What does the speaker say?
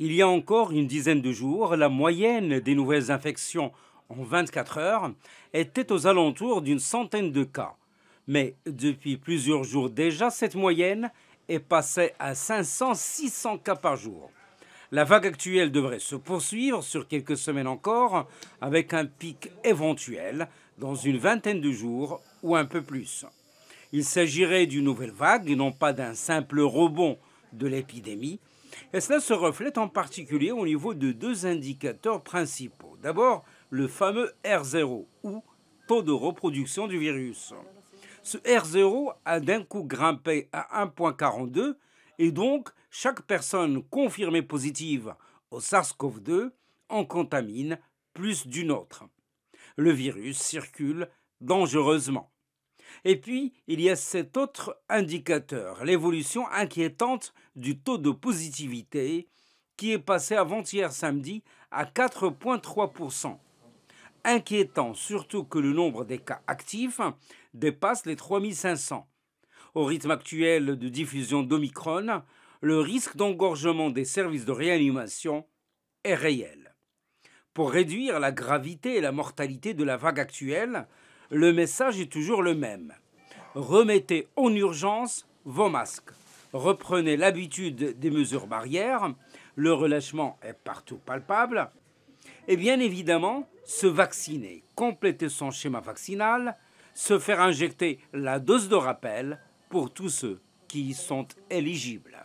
Il y a encore une dizaine de jours, la moyenne des nouvelles infections en 24 heures était aux alentours d'une centaine de cas. Mais depuis plusieurs jours déjà, cette moyenne est passée à 500-600 cas par jour. La vague actuelle devrait se poursuivre sur quelques semaines encore, avec un pic éventuel dans une vingtaine de jours ou un peu plus. Il s'agirait d'une nouvelle vague et non pas d'un simple rebond de l'épidémie, et cela se reflète en particulier au niveau de deux indicateurs principaux. D'abord, le fameux R0 ou taux de reproduction du virus. Ce R0 a d'un coup grimpé à 1.42 et donc chaque personne confirmée positive au SARS-CoV-2 en contamine plus d'une autre. Le virus circule dangereusement. Et puis, il y a cet autre indicateur, l'évolution inquiétante du taux de positivité, qui est passé avant-hier samedi à 4,3%. Inquiétant surtout que le nombre des cas actifs dépasse les 3500. Au rythme actuel de diffusion d'Omicron, le risque d'engorgement des services de réanimation est réel. Pour réduire la gravité et la mortalité de la vague actuelle, le message est toujours le même. Remettez en urgence vos masques. Reprenez l'habitude des mesures barrières. Le relâchement est partout palpable. Et bien évidemment, se vacciner, compléter son schéma vaccinal, se faire injecter la dose de rappel pour tous ceux qui y sont éligibles.